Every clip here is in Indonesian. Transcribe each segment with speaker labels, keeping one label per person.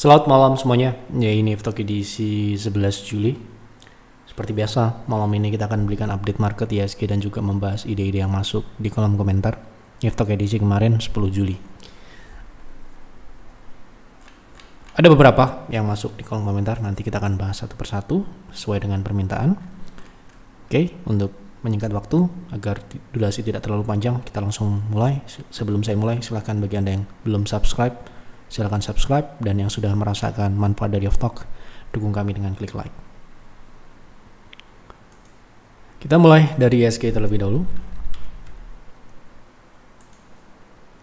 Speaker 1: Selamat malam semuanya. Ya ini Iftok edisi 11 Juli. Seperti biasa, malam ini kita akan memberikan update market ISG dan juga membahas ide-ide yang masuk di kolom komentar. Iftok edisi kemarin 10 Juli. Ada beberapa yang masuk di kolom komentar, nanti kita akan bahas satu persatu sesuai dengan permintaan. Oke, untuk menyingkat waktu agar durasi tidak terlalu panjang, kita langsung mulai. Sebelum saya mulai, silahkan bagi Anda yang belum subscribe, Silahkan subscribe dan yang sudah merasakan manfaat dari Off Talk, dukung kami dengan klik like. Kita mulai dari ISG terlebih dahulu.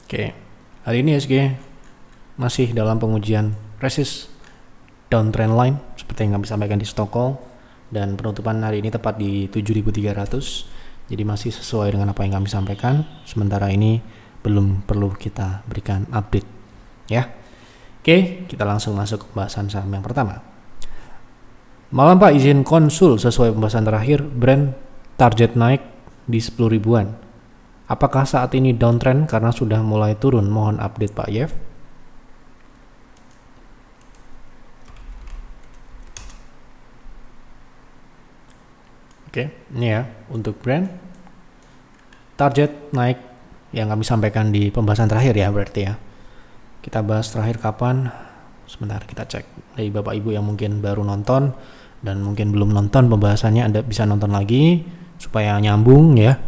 Speaker 1: Oke, hari ini ISG masih dalam pengujian resist downtrend line seperti yang kami sampaikan di Stockholm dan penutupan hari ini tepat di 7.300 jadi masih sesuai dengan apa yang kami sampaikan sementara ini belum perlu kita berikan update Ya. Oke, kita langsung masuk ke pembahasan saham yang pertama. Malam Pak izin konsul sesuai pembahasan terakhir, brand target naik di 10 ribuan. Apakah saat ini downtrend karena sudah mulai turun? Mohon update Pak Yev. Oke, ini ya untuk brand target naik yang kami sampaikan di pembahasan terakhir ya berarti ya kita bahas terakhir kapan sebentar kita cek dari bapak ibu yang mungkin baru nonton dan mungkin belum nonton pembahasannya anda bisa nonton lagi supaya nyambung ya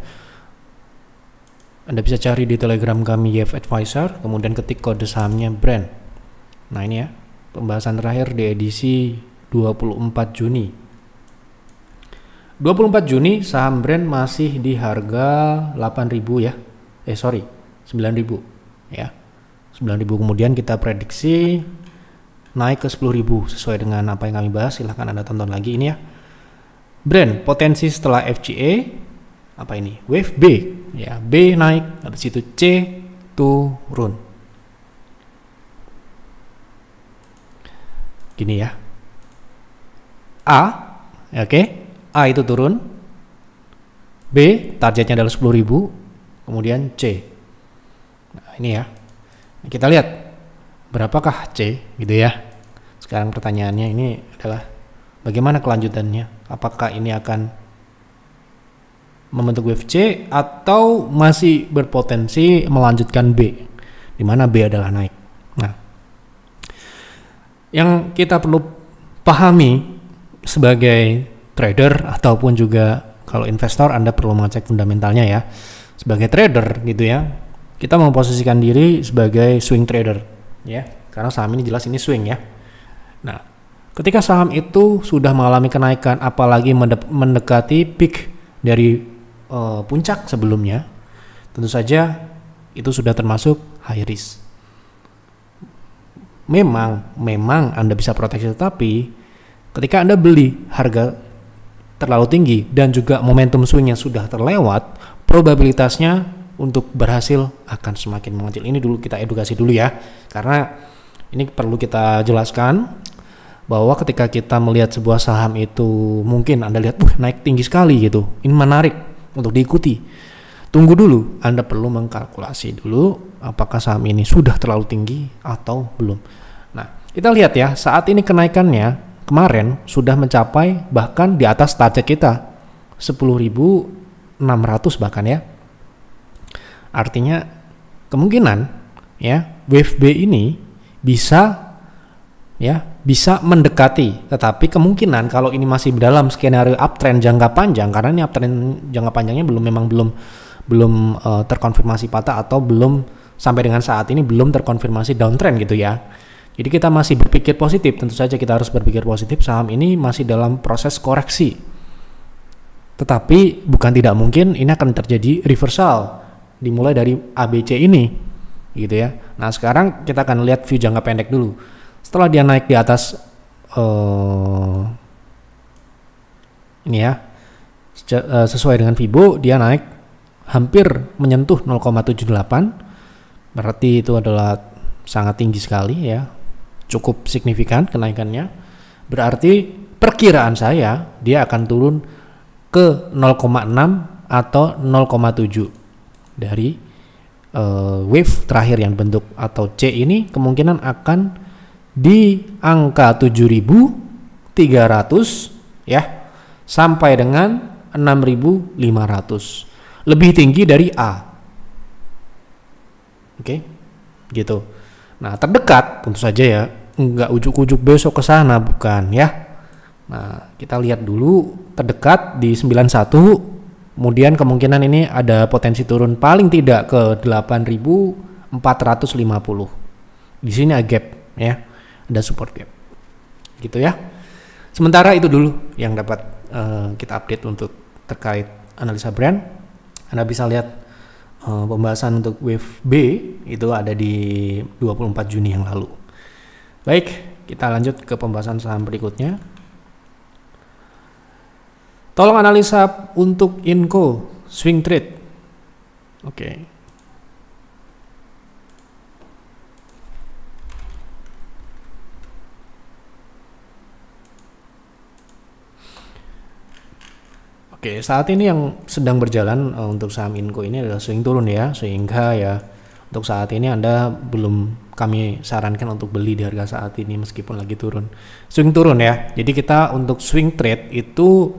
Speaker 1: anda bisa cari di telegram kami YF Advisor kemudian ketik kode sahamnya brand nah ini ya pembahasan terakhir di edisi 24 Juni 24 Juni saham brand masih di harga 8.000 ya eh sorry 9.000 ya 9.000 kemudian kita prediksi naik ke 10.000 sesuai dengan apa yang kami bahas silahkan anda tonton lagi ini ya brand potensi setelah FGA apa ini wave B ya B naik habis itu C turun gini ya A oke okay. A itu turun B targetnya adalah 10.000 kemudian C nah, ini ya kita lihat berapakah C gitu ya. Sekarang pertanyaannya ini adalah bagaimana kelanjutannya? Apakah ini akan membentuk wave C atau masih berpotensi melanjutkan B di mana B adalah naik. Nah, yang kita perlu pahami sebagai trader ataupun juga kalau investor Anda perlu mengecek fundamentalnya ya. Sebagai trader gitu ya, kita memposisikan diri sebagai swing trader ya karena saham ini jelas ini swing ya nah ketika saham itu sudah mengalami kenaikan apalagi mendekati peak dari uh, puncak sebelumnya tentu saja itu sudah termasuk high risk memang memang Anda bisa proteksi tetapi ketika Anda beli harga terlalu tinggi dan juga momentum swingnya sudah terlewat probabilitasnya untuk berhasil akan semakin mengecil. Ini dulu kita edukasi dulu ya, karena ini perlu kita jelaskan bahwa ketika kita melihat sebuah saham itu mungkin Anda lihat Wah, naik tinggi sekali gitu. Ini menarik untuk diikuti. Tunggu dulu, Anda perlu mengkalkulasi dulu apakah saham ini sudah terlalu tinggi atau belum. Nah, kita lihat ya, saat ini kenaikannya kemarin sudah mencapai bahkan di atas target kita 10.600 bahkan ya Artinya kemungkinan ya wave B ini bisa ya bisa mendekati tetapi kemungkinan kalau ini masih dalam skenario uptrend jangka panjang karena ini uptrend jangka panjangnya belum memang belum belum uh, terkonfirmasi patah atau belum sampai dengan saat ini belum terkonfirmasi downtrend gitu ya jadi kita masih berpikir positif tentu saja kita harus berpikir positif saham ini masih dalam proses koreksi tetapi bukan tidak mungkin ini akan terjadi reversal dimulai dari ABC ini gitu ya. Nah sekarang kita akan lihat view jangka pendek dulu. Setelah dia naik di atas uh, ini ya eh, sesuai dengan Fibo dia naik hampir menyentuh 0,78 berarti itu adalah sangat tinggi sekali ya cukup signifikan kenaikannya berarti perkiraan saya dia akan turun ke 0,6 atau 0,7 dari uh, wave terakhir yang bentuk atau C ini kemungkinan akan di angka 7300 ya sampai dengan 6500 lebih tinggi dari A oke okay? gitu nah terdekat tentu saja ya nggak ujuk-ujuk besok ke sana bukan ya nah kita lihat dulu terdekat di 91 Kemudian kemungkinan ini ada potensi turun paling tidak ke 8.450. Di sini ada gap ya, ada support gap. Gitu ya. Sementara itu dulu yang dapat uh, kita update untuk terkait analisa brand. Anda bisa lihat uh, pembahasan untuk wave B itu ada di 24 Juni yang lalu. Baik, kita lanjut ke pembahasan saham berikutnya. Tolong analisa untuk Inco swing trade. Oke. Oke, saat ini yang sedang berjalan eh, untuk saham Inco ini adalah swing turun ya, sehingga ya untuk saat ini Anda belum kami sarankan untuk beli di harga saat ini meskipun lagi turun. Swing turun ya. Jadi kita untuk swing trade itu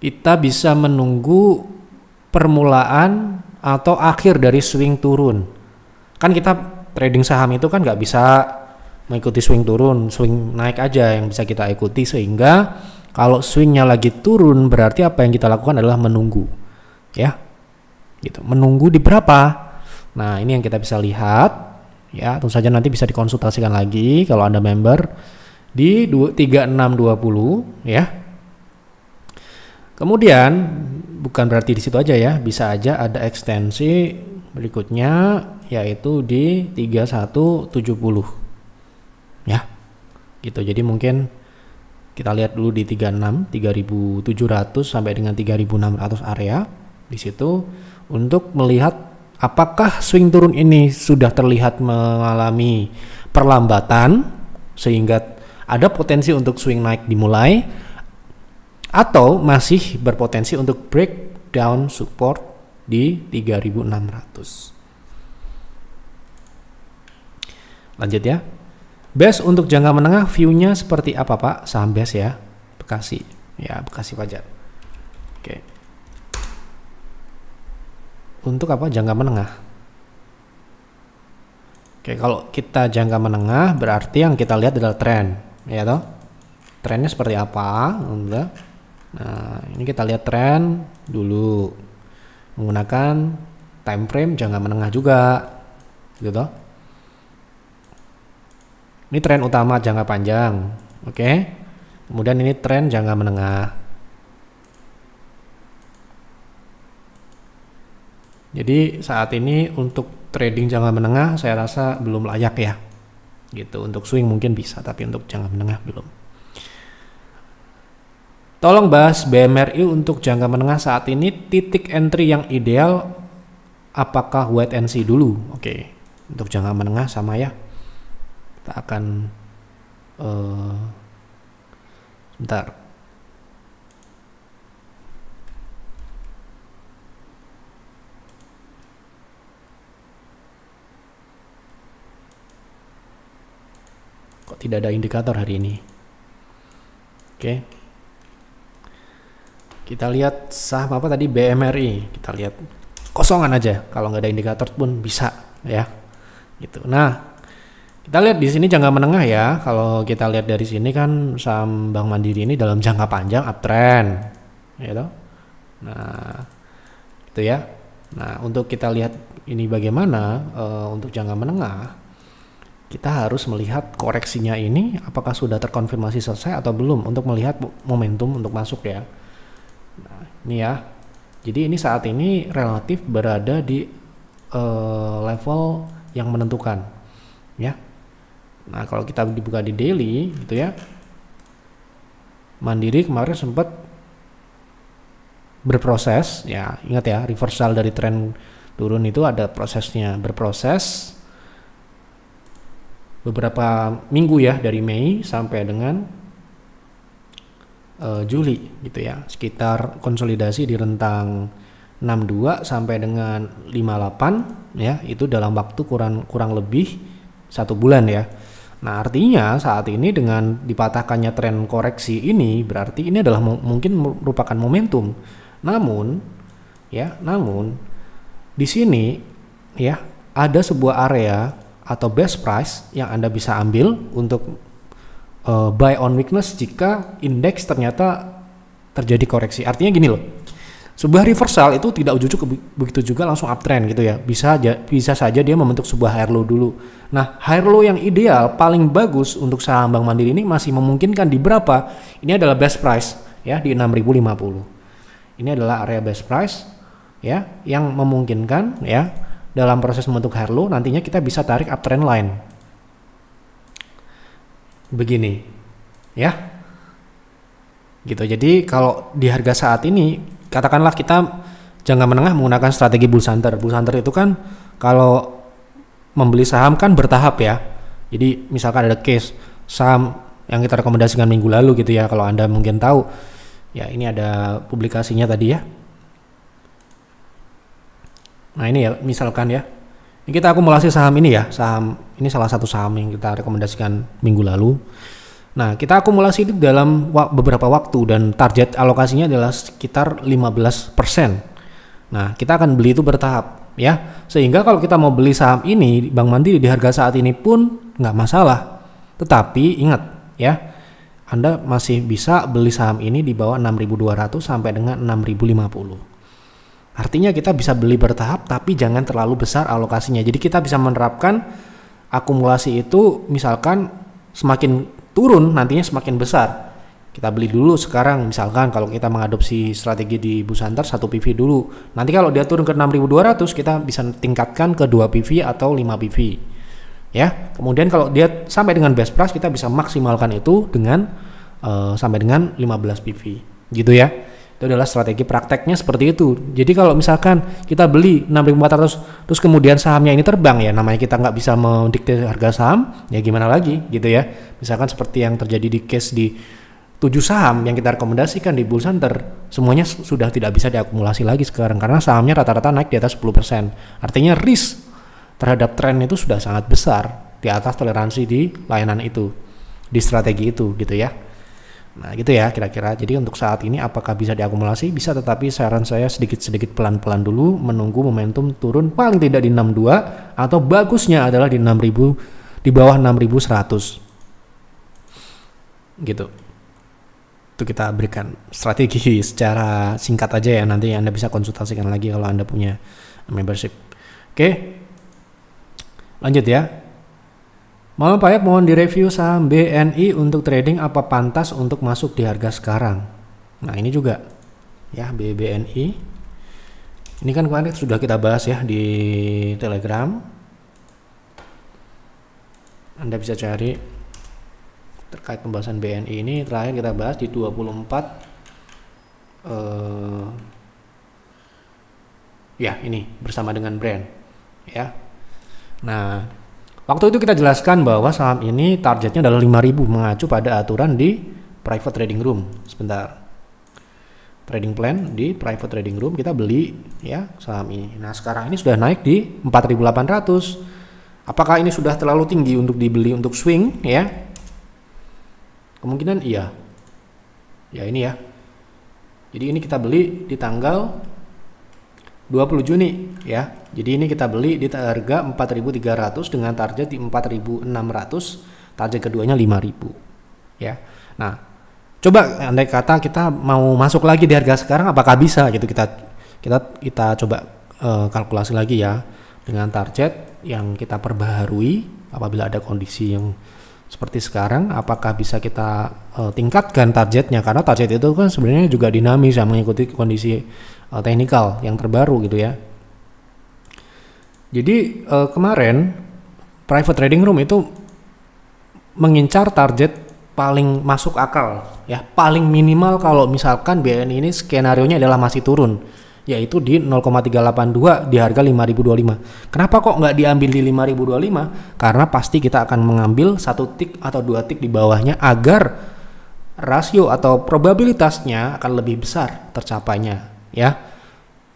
Speaker 1: kita bisa menunggu permulaan atau akhir dari swing turun. Kan kita trading saham itu kan nggak bisa mengikuti swing turun, swing naik aja yang bisa kita ikuti sehingga kalau swingnya lagi turun berarti apa yang kita lakukan adalah menunggu, ya, gitu. Menunggu di berapa? Nah ini yang kita bisa lihat, ya. Tentu saja nanti bisa dikonsultasikan lagi kalau anda member di 3620 ya Kemudian bukan berarti di situ aja ya, bisa aja ada ekstensi berikutnya yaitu di 3170. Ya. Gitu. Jadi mungkin kita lihat dulu di 36 3700 sampai dengan 3600 area di situ untuk melihat apakah swing turun ini sudah terlihat mengalami perlambatan sehingga ada potensi untuk swing naik dimulai atau masih berpotensi untuk breakdown support di 3600 lanjut ya best untuk jangka menengah view-nya seperti apa Pak? Saham base ya, Bekasi. Ya, Bekasi pajak. Oke. Untuk apa jangka menengah? Oke, kalau kita jangka menengah berarti yang kita lihat adalah trend, ya toh? Trennya seperti apa? Enggak. Nah, ini kita lihat tren dulu menggunakan time frame jangka menengah juga, gitu. Ini tren utama jangka panjang, oke. Okay? Kemudian ini tren jangka menengah. Jadi saat ini untuk trading jangka menengah saya rasa belum layak ya. Gitu, untuk swing mungkin bisa tapi untuk jangka menengah belum. Tolong bahas BMRI untuk jangka menengah saat ini titik entry yang ideal apakah wait and see dulu. Oke. Okay. Untuk jangka menengah sama ya. Kita akan uh, eh, bentar. Kok tidak ada indikator hari ini? Oke. Okay. Kita lihat saham apa tadi BMRI. Kita lihat kosongan aja. Kalau nggak ada indikator pun bisa ya. Gitu. Nah, kita lihat di sini jangka menengah ya. Kalau kita lihat dari sini kan saham Bank Mandiri ini dalam jangka panjang uptrend. Ya Nah, itu ya. Nah, untuk kita lihat ini bagaimana uh, untuk jangka menengah, kita harus melihat koreksinya ini apakah sudah terkonfirmasi selesai atau belum untuk melihat momentum untuk masuk ya. Nah, ini ya. Jadi ini saat ini relatif berada di uh, level yang menentukan, ya. Nah, kalau kita dibuka di daily, gitu ya. Mandiri kemarin sempat berproses, ya. Ingat ya, reversal dari tren turun itu ada prosesnya berproses beberapa minggu ya dari Mei sampai dengan uh, Juli gitu ya sekitar konsolidasi di rentang 62 sampai dengan 58 ya itu dalam waktu kurang kurang lebih satu bulan ya nah artinya saat ini dengan dipatahkannya tren koreksi ini berarti ini adalah mungkin merupakan momentum namun ya namun di sini ya ada sebuah area atau best price yang Anda bisa ambil untuk uh, buy on weakness jika indeks ternyata terjadi koreksi. Artinya gini loh. Sebuah reversal itu tidak ujuk-ujuk begitu juga langsung uptrend gitu ya. Bisa aja, bisa saja dia membentuk sebuah higher low dulu. Nah, higher low yang ideal paling bagus untuk saham Bank Mandiri ini masih memungkinkan di berapa? Ini adalah best price ya di 6050. Ini adalah area best price ya yang memungkinkan ya dalam proses membentuk higher low nantinya kita bisa tarik uptrend line begini ya gitu jadi kalau di harga saat ini katakanlah kita jangan menengah menggunakan strategi bull santer bull santer itu kan kalau membeli saham kan bertahap ya jadi misalkan ada case saham yang kita rekomendasikan minggu lalu gitu ya kalau anda mungkin tahu ya ini ada publikasinya tadi ya nah ini ya misalkan ya ini kita akumulasi saham ini ya, saham ini salah satu saham yang kita rekomendasikan minggu lalu. Nah, kita akumulasi itu dalam beberapa waktu dan target alokasinya adalah sekitar 15%. Nah, kita akan beli itu bertahap ya. Sehingga kalau kita mau beli saham ini Bank Mandiri di harga saat ini pun nggak masalah. Tetapi ingat ya, Anda masih bisa beli saham ini di bawah 6.200 sampai dengan 6.050. Artinya kita bisa beli bertahap tapi jangan terlalu besar alokasinya. Jadi kita bisa menerapkan akumulasi itu misalkan semakin turun nantinya semakin besar. Kita beli dulu sekarang misalkan kalau kita mengadopsi strategi di Busantar satu PV dulu. Nanti kalau dia turun ke 6200 kita bisa tingkatkan ke 2 PV atau 5 PV. Ya. Kemudian kalau dia sampai dengan best price kita bisa maksimalkan itu dengan uh, sampai dengan 15 PV. Gitu ya itu adalah strategi prakteknya seperti itu jadi kalau misalkan kita beli 6400 terus kemudian sahamnya ini terbang ya namanya kita nggak bisa mendikte harga saham ya gimana lagi gitu ya misalkan seperti yang terjadi di case di tujuh saham yang kita rekomendasikan di Bull Center semuanya sudah tidak bisa diakumulasi lagi sekarang karena sahamnya rata-rata naik di atas 10% artinya risk terhadap tren itu sudah sangat besar di atas toleransi di layanan itu di strategi itu gitu ya Nah, gitu ya kira-kira. Jadi untuk saat ini apakah bisa diakumulasi? Bisa, tetapi saran saya sedikit-sedikit pelan-pelan dulu menunggu momentum turun paling tidak di 62 atau bagusnya adalah di 6000 di bawah 6100. Gitu. Itu kita berikan strategi secara singkat aja ya nanti Anda bisa konsultasikan lagi kalau Anda punya membership. Oke. Lanjut ya. Malam Pak Yap mohon direview saham BNI untuk trading apa pantas untuk masuk di harga sekarang. Nah ini juga ya BBNI. Ini kan kemarin sudah kita bahas ya di Telegram. Anda bisa cari terkait pembahasan BNI ini terakhir kita bahas di 24 eh, ya ini bersama dengan brand ya. Nah, Waktu itu kita jelaskan bahwa saham ini targetnya adalah 5000 mengacu pada aturan di private trading room. Sebentar. Trading plan di private trading room kita beli ya saham ini. Nah, sekarang ini sudah naik di 4800. Apakah ini sudah terlalu tinggi untuk dibeli untuk swing ya? Kemungkinan iya. Ya ini ya. Jadi ini kita beli di tanggal 20 Juni ya. Jadi ini kita beli di harga 4.300 dengan target di 4.600, target keduanya 5.000 ya. Nah, coba andai kata kita mau masuk lagi di harga sekarang apakah bisa gitu kita kita kita coba uh, kalkulasi lagi ya dengan target yang kita perbaharui apabila ada kondisi yang seperti sekarang apakah bisa kita uh, tingkatkan targetnya karena target itu kan sebenarnya juga dinamis ya mengikuti kondisi uh, eh, technical yang terbaru gitu ya. Jadi uh, kemarin private trading room itu mengincar target paling masuk akal ya, paling minimal kalau misalkan BNI ini skenario nya adalah masih turun yaitu di 0,382 di harga 5025. Kenapa kok nggak diambil di 5025? Karena pasti kita akan mengambil satu tik atau dua tik di bawahnya agar rasio atau probabilitasnya akan lebih besar tercapainya ya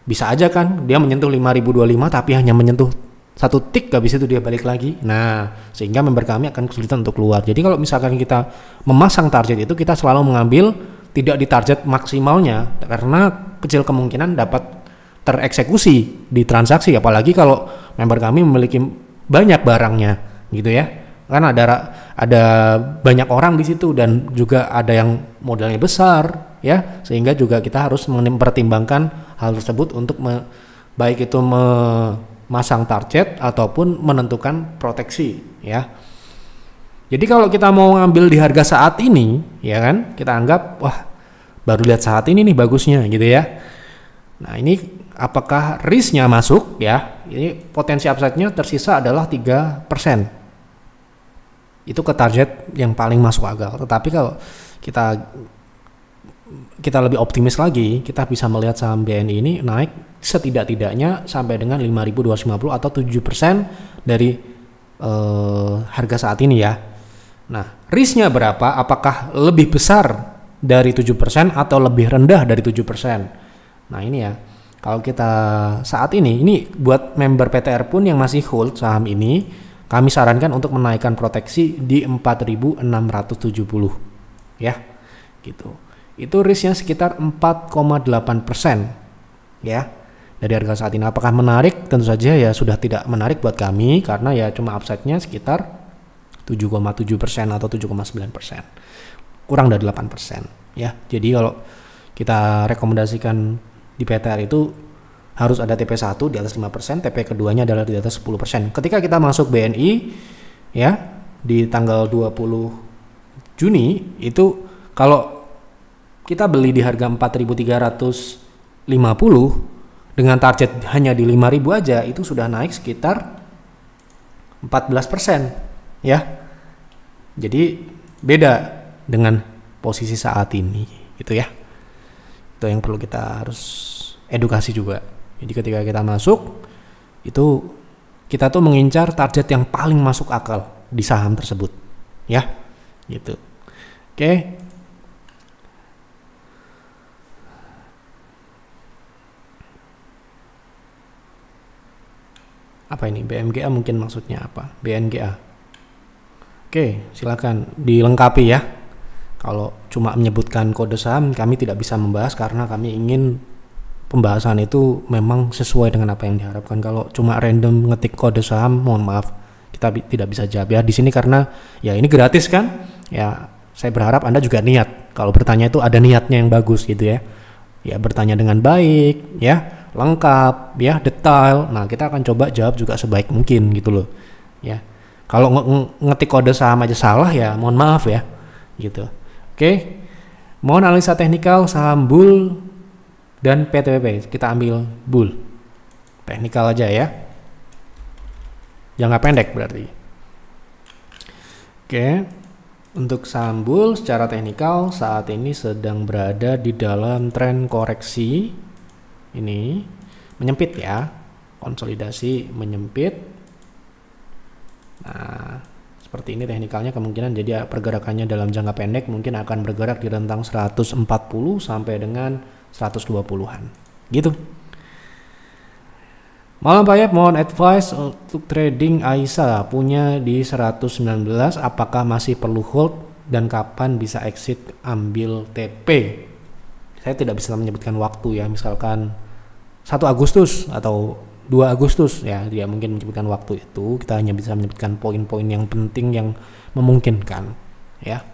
Speaker 1: bisa aja kan dia menyentuh 5025 tapi hanya menyentuh satu tik habis itu dia balik lagi nah sehingga member kami akan kesulitan untuk keluar jadi kalau misalkan kita memasang target itu kita selalu mengambil tidak di target maksimalnya karena kecil kemungkinan dapat tereksekusi di transaksi apalagi kalau member kami memiliki banyak barangnya gitu ya kan ada ada banyak orang di situ dan juga ada yang modalnya besar ya sehingga juga kita harus mempertimbangkan hal tersebut untuk me, baik itu memasang target ataupun menentukan proteksi ya jadi kalau kita mau ngambil di harga saat ini ya kan kita anggap wah baru lihat saat ini nih bagusnya gitu ya nah ini apakah risknya masuk ya ini potensi upside-nya tersisa adalah 3% itu ke target yang paling masuk akal tetapi kalau kita kita lebih optimis lagi, kita bisa melihat saham BNI ini naik setidak-tidaknya sampai dengan 5.250 atau 7% dari uh, harga saat ini ya. Nah, risknya berapa? Apakah lebih besar dari 7% atau lebih rendah dari 7%? Nah, ini ya. Kalau kita saat ini, ini buat member PTR pun yang masih hold saham ini, kami sarankan untuk menaikkan proteksi di 4.670 ya. Gitu itu risknya sekitar 4,8 persen ya dari harga saat ini apakah menarik tentu saja ya sudah tidak menarik buat kami karena ya cuma upside-nya sekitar 7,7 persen atau 7,9 persen kurang dari 8 persen ya jadi kalau kita rekomendasikan di PTR itu harus ada TP1 di atas 5%, persen TP keduanya adalah di atas 10%. persen Ketika kita masuk BNI ya di tanggal 20 Juni itu kalau kita beli di harga 4.350 dengan target hanya di 5.000 aja itu sudah naik sekitar 14% ya. Jadi beda dengan posisi saat ini gitu ya. Itu yang perlu kita harus edukasi juga. Jadi ketika kita masuk itu kita tuh mengincar target yang paling masuk akal di saham tersebut ya gitu. Oke. apa ini BMGA mungkin maksudnya apa BNGA oke silakan dilengkapi ya kalau cuma menyebutkan kode saham kami tidak bisa membahas karena kami ingin pembahasan itu memang sesuai dengan apa yang diharapkan kalau cuma random ngetik kode saham mohon maaf kita bi tidak bisa jawab ya di sini karena ya ini gratis kan ya saya berharap anda juga niat kalau bertanya itu ada niatnya yang bagus gitu ya ya bertanya dengan baik ya lengkap ya detail nah kita akan coba jawab juga sebaik mungkin gitu loh ya kalau ng ngetik kode saham aja salah ya mohon maaf ya gitu oke mohon analisa teknikal saham bull dan PTPP kita ambil bull teknikal aja ya Jangan pendek berarti oke Untuk saham bull secara teknikal saat ini sedang berada di dalam tren koreksi ini menyempit ya konsolidasi menyempit nah seperti ini teknikalnya kemungkinan jadi pergerakannya dalam jangka pendek mungkin akan bergerak di rentang 140 sampai dengan 120-an gitu Malam Pak Yap, mohon advice untuk trading AISA punya di 119 apakah masih perlu hold dan kapan bisa exit ambil TP? Saya tidak bisa menyebutkan waktu ya, misalkan 1 Agustus atau 2 Agustus ya dia mungkin menyebutkan waktu itu kita hanya bisa menyebutkan poin-poin yang penting yang memungkinkan ya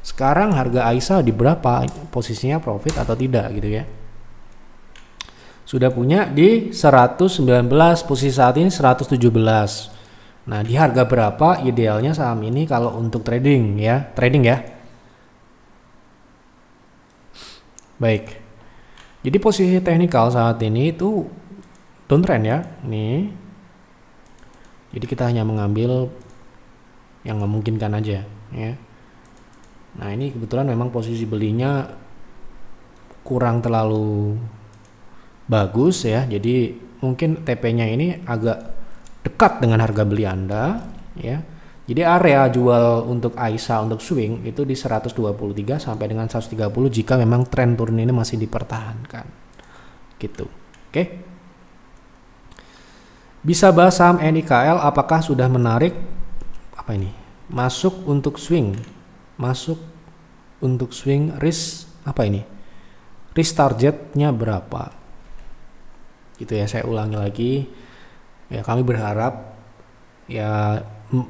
Speaker 1: sekarang harga Aisa di berapa posisinya profit atau tidak gitu ya sudah punya di 119 posisi saat ini 117 nah di harga berapa idealnya saham ini kalau untuk trading ya trading ya baik jadi posisi teknikal saat ini itu downtrend ya, nih. Jadi kita hanya mengambil yang memungkinkan aja, ya. Nah ini kebetulan memang posisi belinya kurang terlalu bagus ya, jadi mungkin TP-nya ini agak dekat dengan harga beli Anda, ya jadi area jual untuk AISA untuk swing itu di 123 sampai dengan 130 jika memang tren turun ini masih dipertahankan. Gitu. Oke. Bisa bahas saham NIKL apakah sudah menarik apa ini? Masuk untuk swing. Masuk untuk swing risk apa ini? Risk targetnya berapa? Gitu ya, saya ulangi lagi. Ya, kami berharap ya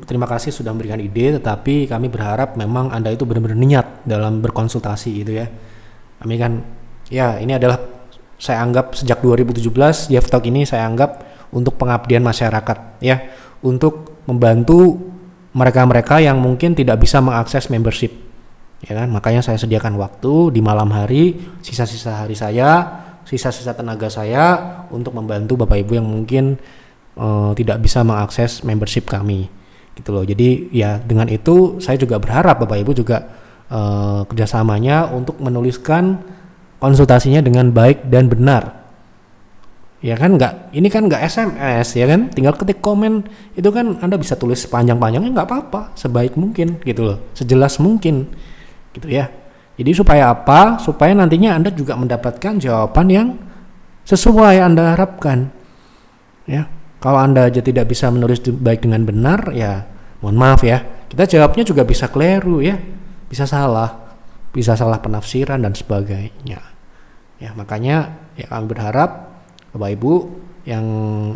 Speaker 1: terima kasih sudah memberikan ide, tetapi kami berharap memang Anda itu benar-benar niat dalam berkonsultasi gitu ya. Kami kan, ya ini adalah saya anggap sejak 2017 Jeff Talk ini saya anggap untuk pengabdian masyarakat ya, untuk membantu mereka-mereka yang mungkin tidak bisa mengakses membership. Ya kan? Makanya saya sediakan waktu di malam hari, sisa-sisa hari saya, sisa-sisa tenaga saya untuk membantu Bapak Ibu yang mungkin uh, tidak bisa mengakses membership kami gitu loh jadi ya dengan itu saya juga berharap bapak ibu juga uh, kerjasamanya untuk menuliskan konsultasinya dengan baik dan benar ya kan nggak ini kan nggak SMS ya kan tinggal ketik komen itu kan anda bisa tulis panjang-panjangnya nggak apa-apa sebaik mungkin gitu loh sejelas mungkin gitu ya jadi supaya apa supaya nantinya anda juga mendapatkan jawaban yang sesuai anda harapkan ya kalau Anda aja tidak bisa menulis baik dengan benar, ya mohon maaf ya. Kita jawabnya juga bisa keliru ya, bisa salah, bisa salah penafsiran dan sebagainya. Ya, makanya ya kami berharap Bapak Ibu yang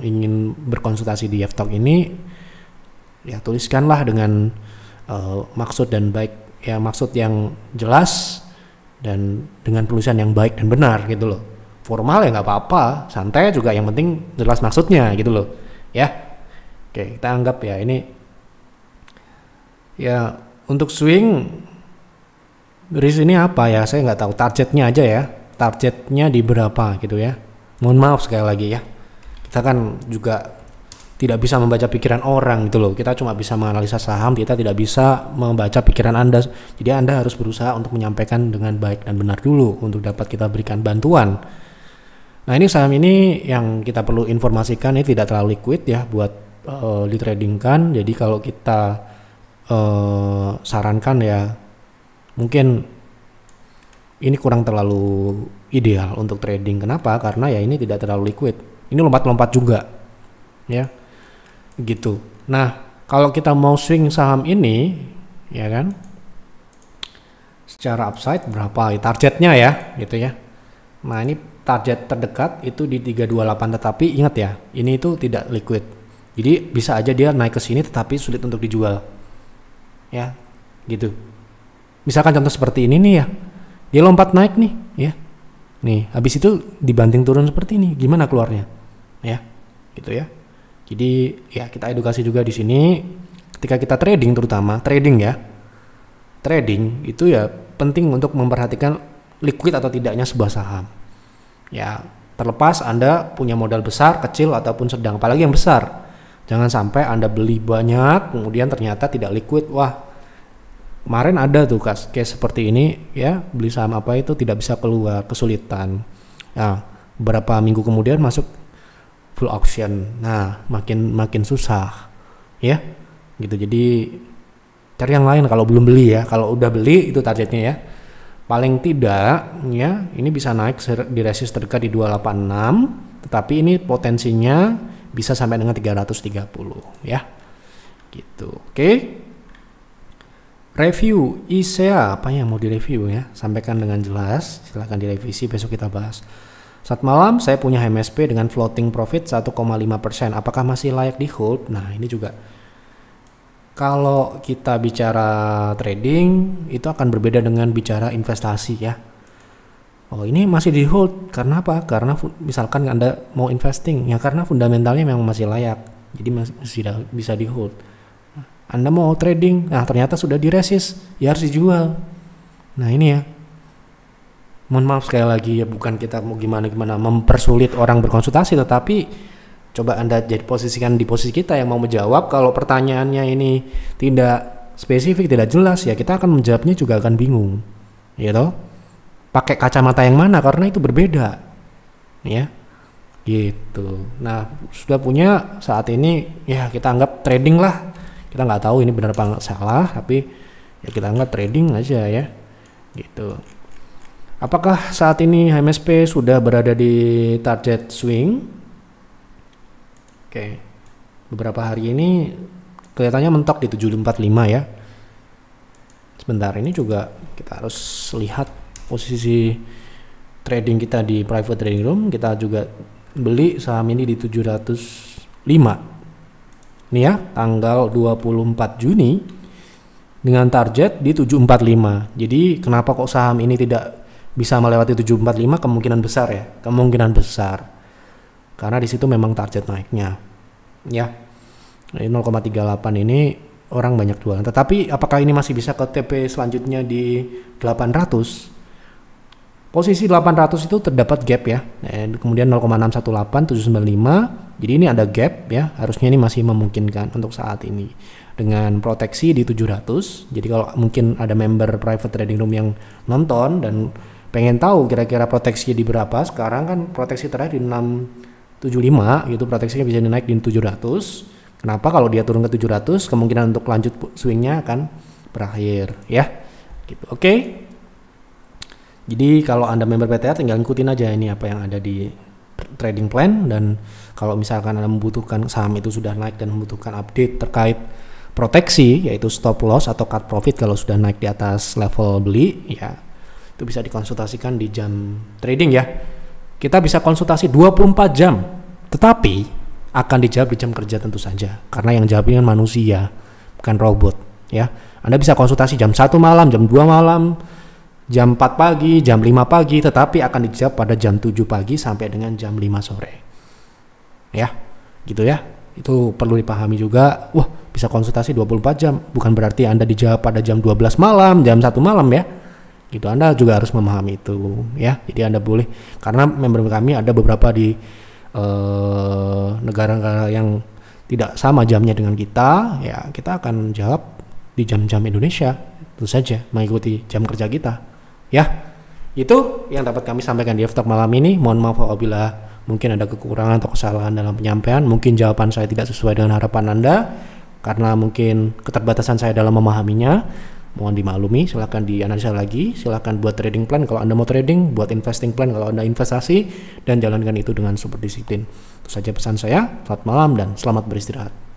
Speaker 1: ingin berkonsultasi di Yeftalk ini ya tuliskanlah dengan uh, maksud dan baik ya maksud yang jelas dan dengan tulisan yang baik dan benar gitu loh formal ya nggak apa-apa santai juga yang penting jelas maksudnya gitu loh ya oke kita anggap ya ini ya untuk swing beris ini apa ya saya nggak tahu targetnya aja ya targetnya di berapa gitu ya mohon maaf sekali lagi ya kita kan juga tidak bisa membaca pikiran orang gitu loh kita cuma bisa menganalisa saham kita tidak bisa membaca pikiran anda jadi anda harus berusaha untuk menyampaikan dengan baik dan benar dulu untuk dapat kita berikan bantuan Nah ini saham ini yang kita perlu informasikan ini tidak terlalu liquid ya buat uh, kan. Jadi kalau kita uh, sarankan ya mungkin ini kurang terlalu ideal untuk trading. Kenapa? Karena ya ini tidak terlalu liquid. Ini lompat-lompat juga, ya, gitu. Nah, kalau kita mau swing saham ini, ya kan, secara upside berapa targetnya ya, gitu ya. Nah ini target terdekat itu di 328 tetapi ingat ya ini itu tidak liquid jadi bisa aja dia naik ke sini tetapi sulit untuk dijual ya gitu misalkan contoh seperti ini nih ya dia lompat naik nih ya nih habis itu dibanting turun seperti ini gimana keluarnya ya gitu ya jadi ya kita edukasi juga di sini ketika kita trading terutama trading ya trading itu ya penting untuk memperhatikan liquid atau tidaknya sebuah saham Ya, terlepas Anda punya modal besar, kecil ataupun sedang, apalagi yang besar. Jangan sampai Anda beli banyak kemudian ternyata tidak liquid. Wah, kemarin ada tuh case, seperti ini ya, beli saham apa itu tidak bisa keluar, kesulitan. Nah, beberapa minggu kemudian masuk full auction. Nah, makin makin susah. Ya. Gitu. Jadi cari yang lain kalau belum beli ya. Kalau udah beli itu targetnya ya. Paling tidak ya, ini bisa naik di resist terdekat di 286, tetapi ini potensinya bisa sampai dengan 330 ya. Gitu. Oke. Okay. Review ISEA apa yang mau direview ya? Sampaikan dengan jelas, silahkan direvisi besok kita bahas. Saat malam saya punya MSP dengan floating profit 1,5%. Apakah masih layak di hold? Nah, ini juga kalau kita bicara trading itu akan berbeda dengan bicara investasi ya. Oh ini masih di hold karena apa? Karena misalkan anda mau investing ya karena fundamentalnya memang masih layak, jadi masih bisa di hold. Anda mau trading, nah ternyata sudah resist, ya harus dijual. Nah ini ya, mohon maaf sekali lagi ya bukan kita mau gimana gimana mempersulit orang berkonsultasi, tetapi coba anda jadi posisikan di posisi kita yang mau menjawab kalau pertanyaannya ini tidak spesifik tidak jelas ya kita akan menjawabnya juga akan bingung ya toh pakai kacamata yang mana karena itu berbeda ya gitu nah sudah punya saat ini ya kita anggap trading lah kita nggak tahu ini benar apa salah tapi ya kita anggap trading aja ya gitu apakah saat ini HMSP sudah berada di target swing Oke. Beberapa hari ini kelihatannya mentok di 745 ya. Sebentar ini juga kita harus lihat posisi trading kita di private trading room. Kita juga beli saham ini di 705. Nih ya, tanggal 24 Juni dengan target di 745. Jadi kenapa kok saham ini tidak bisa melewati 745 kemungkinan besar ya? Kemungkinan besar karena di situ memang target naiknya ya 0,38 ini orang banyak jualan tetapi apakah ini masih bisa ke TP selanjutnya di 800 posisi 800 itu terdapat gap ya kemudian 0,618 jadi ini ada gap ya harusnya ini masih memungkinkan untuk saat ini dengan proteksi di 700 jadi kalau mungkin ada member private trading room yang nonton dan pengen tahu kira-kira proteksi di berapa sekarang kan proteksi terakhir di 6 75 gitu proteksinya bisa naik di 700 kenapa kalau dia turun ke 700 kemungkinan untuk lanjut swingnya akan berakhir ya gitu oke okay? jadi kalau anda member PTA tinggal ikutin aja ini apa yang ada di trading plan dan kalau misalkan anda membutuhkan saham itu sudah naik dan membutuhkan update terkait proteksi yaitu stop loss atau cut profit kalau sudah naik di atas level beli ya itu bisa dikonsultasikan di jam trading ya kita bisa konsultasi 24 jam, tetapi akan dijawab di jam kerja tentu saja karena yang jawabnya manusia, bukan robot, ya. Anda bisa konsultasi jam 1 malam, jam 2 malam, jam 4 pagi, jam 5 pagi, tetapi akan dijawab pada jam 7 pagi sampai dengan jam 5 sore. Ya, gitu ya. Itu perlu dipahami juga. Wah, bisa konsultasi 24 jam. Bukan berarti Anda dijawab pada jam 12 malam, jam 1 malam ya gitu Anda juga harus memahami itu ya jadi Anda boleh karena member kami ada beberapa di eh, negara-negara uh, yang tidak sama jamnya dengan kita ya kita akan jawab di jam-jam Indonesia itu saja mengikuti jam kerja kita ya itu yang dapat kami sampaikan di Eftok malam ini mohon maaf apabila mungkin ada kekurangan atau kesalahan dalam penyampaian mungkin jawaban saya tidak sesuai dengan harapan Anda karena mungkin keterbatasan saya dalam memahaminya mohon dimaklumi silahkan dianalisa lagi silahkan buat trading plan kalau anda mau trading buat investing plan kalau anda investasi dan jalankan itu dengan super disiplin itu saja pesan saya selamat malam dan selamat beristirahat